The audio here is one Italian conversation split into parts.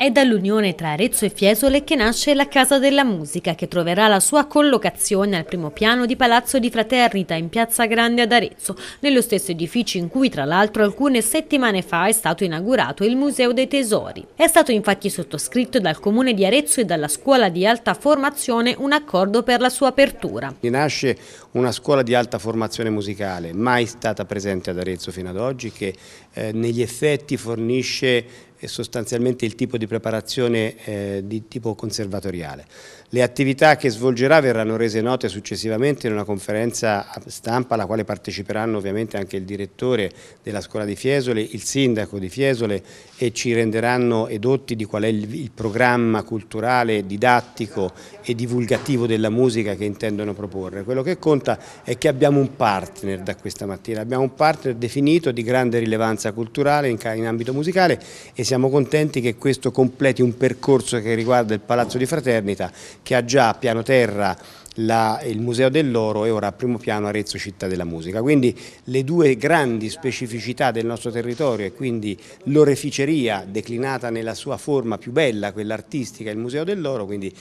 È dall'unione tra Arezzo e Fiesole che nasce la Casa della Musica, che troverà la sua collocazione al primo piano di Palazzo di Fraternita in Piazza Grande ad Arezzo, nello stesso edificio in cui tra l'altro alcune settimane fa è stato inaugurato il Museo dei Tesori. È stato infatti sottoscritto dal Comune di Arezzo e dalla Scuola di Alta Formazione un accordo per la sua apertura. Nasce una scuola di alta formazione musicale, mai stata presente ad Arezzo fino ad oggi, che eh, negli effetti fornisce è sostanzialmente il tipo di preparazione eh, di tipo conservatoriale. Le attività che svolgerà verranno rese note successivamente in una conferenza stampa alla quale parteciperanno ovviamente anche il direttore della scuola di Fiesole, il sindaco di Fiesole e ci renderanno edotti di qual è il, il programma culturale, didattico e divulgativo della musica che intendono proporre. Quello che conta è che abbiamo un partner da questa mattina, abbiamo un partner definito di grande rilevanza culturale in, in ambito musicale e siamo contenti che questo completi un percorso che riguarda il Palazzo di Fraternita che ha già a piano terra la, il Museo dell'Oro e ora a primo piano Arezzo Città della Musica. Quindi le due grandi specificità del nostro territorio e quindi l'oreficeria declinata nella sua forma più bella, quella artistica, il Museo dell'Oro, quindi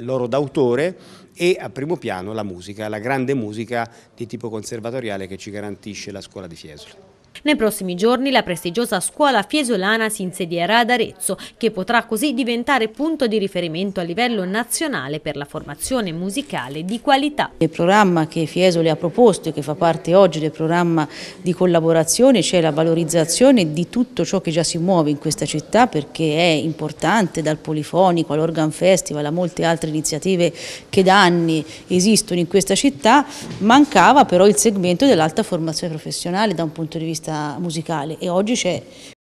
l'oro d'autore e a primo piano la musica, la grande musica di tipo conservatoriale che ci garantisce la scuola di Fiesole. Nei prossimi giorni la prestigiosa scuola fiesolana si insedierà ad Arezzo, che potrà così diventare punto di riferimento a livello nazionale per la formazione musicale di qualità. Il programma che Fiesole ha proposto e che fa parte oggi del programma di collaborazione, cioè la valorizzazione di tutto ciò che già si muove in questa città perché è importante dal Polifonico all'Organ Festival a molte altre iniziative che da anni esistono in questa città, mancava però il segmento dell'alta formazione professionale da un punto di vista vista musicale e oggi c'è